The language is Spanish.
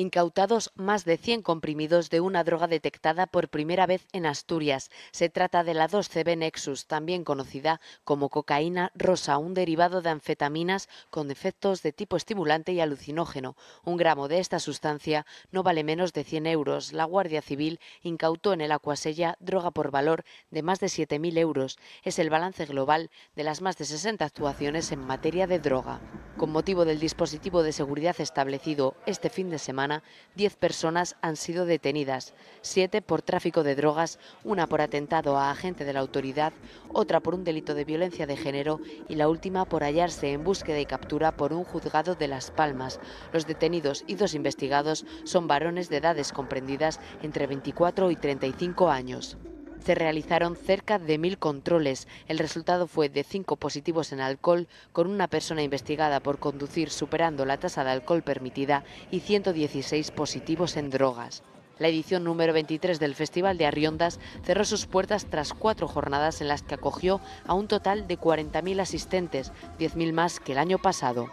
incautados más de 100 comprimidos de una droga detectada por primera vez en Asturias. Se trata de la 2CB Nexus, también conocida como cocaína rosa, un derivado de anfetaminas con efectos de tipo estimulante y alucinógeno. Un gramo de esta sustancia no vale menos de 100 euros. La Guardia Civil incautó en el Acuasella droga por valor de más de 7.000 euros. Es el balance global de las más de 60 actuaciones en materia de droga. Con motivo del dispositivo de seguridad establecido este fin de semana, 10 personas han sido detenidas, 7 por tráfico de drogas, una por atentado a agente de la autoridad, otra por un delito de violencia de género y la última por hallarse en búsqueda y captura por un juzgado de Las Palmas. Los detenidos y dos investigados son varones de edades comprendidas entre 24 y 35 años se realizaron cerca de mil controles. El resultado fue de cinco positivos en alcohol, con una persona investigada por conducir superando la tasa de alcohol permitida y 116 positivos en drogas. La edición número 23 del Festival de Arriondas cerró sus puertas tras cuatro jornadas en las que acogió a un total de 40.000 asistentes, 10.000 más que el año pasado.